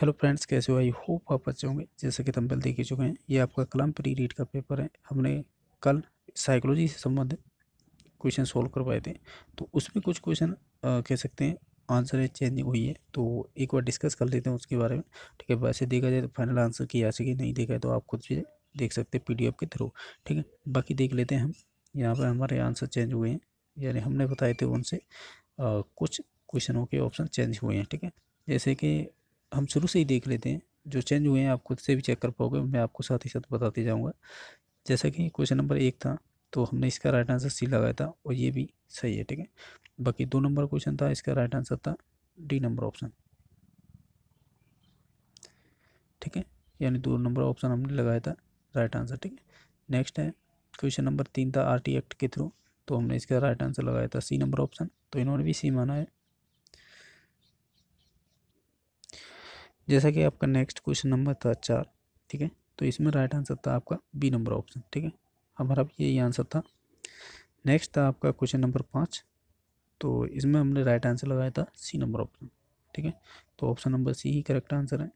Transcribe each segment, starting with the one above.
hello friends कैसे हो I hope आप अच्छे होंगे जैसे कि तम देख ही चुके हैं ये आपका कलम प्री रीड का पेपर है हमने कल साइकोलॉजी से संबंधित क्वेश्चन सोल्व करवाए थे तो उसमें कुछ क्वेश्चन कह सकते हैं आंसर चेंज हुई है तो एक बार डिस्कस कर लेते हैं उसके बारे में ठीक है वैसे देखा जाए तो फाइनल आंसर किया सके नहीं देखा है तो आप खुद भी देख सकते हैं पी के थ्रू ठीक है बाकी देख लेते हैं हम यहाँ पर हमारे आंसर चेंज हुए हैं यानी हमने बताए थे उनसे कुछ क्वेश्चनों के ऑप्शन चेंज हुए हैं ठीक है जैसे कि हम शुरू से ही देख लेते हैं जो चेंज हुए हैं आप खुद से भी चेक कर पाओगे मैं आपको साथ ही साथ बताते जाऊँगा जैसा कि क्वेश्चन नंबर एक था तो हमने इसका राइट आंसर सी लगाया था और ये भी सही है ठीक है बाकी दो नंबर क्वेश्चन था इसका राइट आंसर था डी नंबर ऑप्शन ठीक है यानी दो नंबर ऑप्शन हमने लगाया था राइट आंसर ठीक है नेक्स्ट है क्वेश्चन नंबर तीन था आर एक्ट के थ्रू तो हमने इसका राइट आंसर लगाया था सी नंबर ऑप्शन तो इन्होंने भी सी माना है जैसा कि आपका नेक्स्ट क्वेश्चन नंबर था चार ठीक है तो इसमें राइट आंसर था आपका बी नंबर ऑप्शन ठीक है हमारा यही आंसर था नेक्स्ट था आपका क्वेश्चन नंबर पाँच तो इसमें हमने राइट आंसर लगाया था सी नंबर ऑप्शन ठीक है तो ऑप्शन नंबर सी ही करेक्ट आंसर है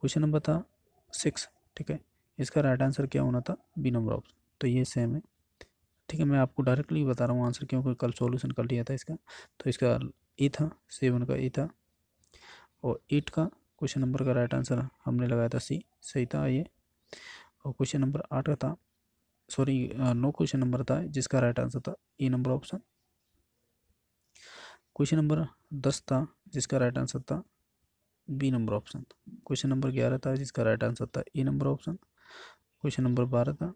क्वेश्चन नंबर था सिक्स ठीक है इसका राइट आंसर क्या होना था बी नंबर ऑप्शन तो ये सेम है ठीक है मैं आपको डायरेक्टली बता रहा हूँ आंसर क्योंकि कल सॉल्यूशन कर लिया था इसका तो इसका ए e था सेवन का ए e था और एट का क्वेश्चन नंबर का राइट आंसर हमने लगाया था सी सही था ये और क्वेश्चन नंबर आठ का था सॉरी नौ क्वेश्चन नंबर था जिसका राइट आंसर था A number option question number दस था जिसका राइट आंसर था B number option question number ग्यारह था जिसका राइट आंसर था A number option question number बारह था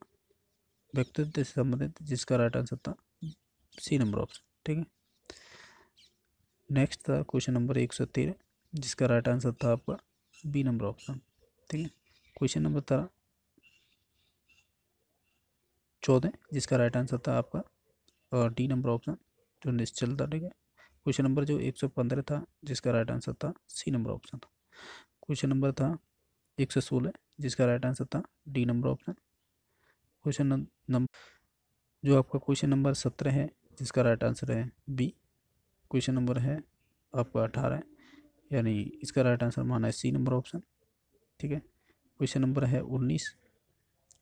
व्यक्तित्व से संबंधित जिसका राइट आंसर था सी नंबर ऑप्शन ठीक है नेक्स्ट था क्वेश्चन नंबर एक सौ तेरह जिसका राइट आंसर था आपका बी नंबर ऑप्शन ठीक है क्वेश्चन नंबर था चौदह जिसका राइट आंसर था आपका और डी नंबर ऑप्शन जो निश्चल था ठीक है क्वेश्चन नंबर जो एक सौ पंद्रह था जिसका राइट आंसर था सी नंबर ऑप्शन था क्वेश्चन नंबर था एक सौ सोलह जिसका राइट आंसर था D number option question number जो आपका क्वेश्चन नंबर सत्रह है जिसका राइट आंसर है बी क्वेश्चन नंबर है आपका अठारह यानी इसका राइट आंसर माना है सी नंबर ऑप्शन ठीक है क्वेश्चन नंबर है उन्नीस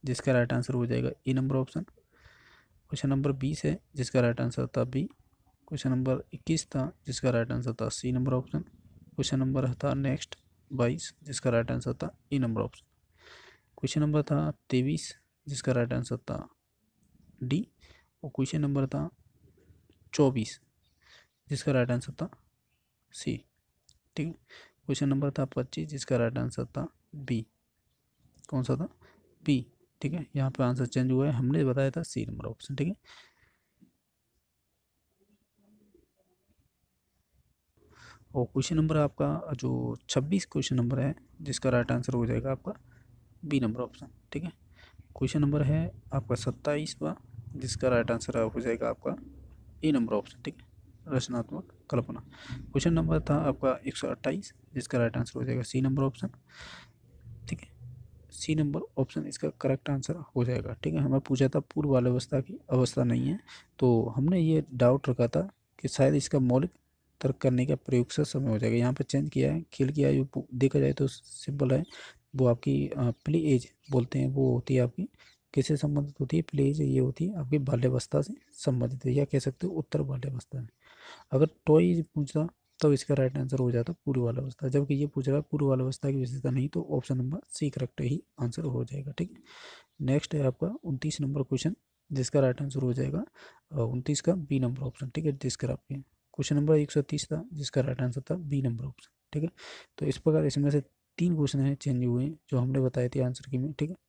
जिसका राइट आंसर हो जाएगा E number option question number बीस है जिसका राइट आंसर था बी क्वेश्चन नंबर इक्कीस था जिसका राइट आंसर था C number option question number था नेक्स्ट बाईस जिसका राइट आंसर था E number option question number था तेईस जिसका राइट आंसर था डी और क्वेश्चन नंबर था चौबीस जिसका राइट आंसर था सी ठीक क्वेश्चन नंबर था पच्चीस जिसका राइट आंसर था बी कौन सा था बी ठीक है यहाँ पे आंसर चेंज हुआ है हमने बताया था सी नंबर ऑप्शन ठीक है और क्वेश्चन नंबर आपका जो छब्बीस क्वेश्चन नंबर है जिसका राइट आंसर हो जाएगा आपका बी नंबर ऑप्शन ठीक है क्वेश्चन नंबर है आपका सत्ताईसवा जिसका राइट आंसर हो जाएगा आपका ए नंबर ऑप्शन ठीक है रचनात्मक कल्पना क्वेश्चन नंबर था आपका एक सौ अट्ठाईस जिसका राइट आंसर हो जाएगा सी नंबर ऑप्शन ठीक है सी नंबर ऑप्शन इसका करेक्ट आंसर हो जाएगा ठीक है हमें पूछा था पूर्व अवस्था की अवस्था नहीं है तो हमने ये डाउट रखा था कि शायद इसका मौलिक तर्क करने का प्रयोग से समय हो जाएगा यहाँ पर चेंज किया है खेल किया है देखा जाए तो सिंपल है वो आपकी प्ली एज बोलते हैं वो होती है आपकी किससे संबंधित होती है प्लीज ये होती है आपकी बाल्यावस्था से संबंधित है या कह सकते हो उत्तर बाल्यावस्था में अगर टॉय पूछता तो इसका राइट आंसर हो जाता पूर्व बाल्यावस्था जबकि ये पूछ रहा है पूर्व बाल्यावस्था की विशेषता नहीं तो ऑप्शन नंबर सी करेक्ट ही आंसर हो जाएगा ठीक है नेक्स्ट है आपका उनतीस नंबर क्वेश्चन जिसका राइट आंसर हो जाएगा उनतीस का बी नंबर ऑप्शन ठीक है जिसका आपके क्वेश्चन नंबर एक सौ तीस था जिसका राइट आंसर था बी नंबर ऑप्शन ठीक है तो इस प्रकार इसमें से तीन क्वेश्चन हैं चेंज हुए हैं जो हमने बताए थे आंसर की में ठीक है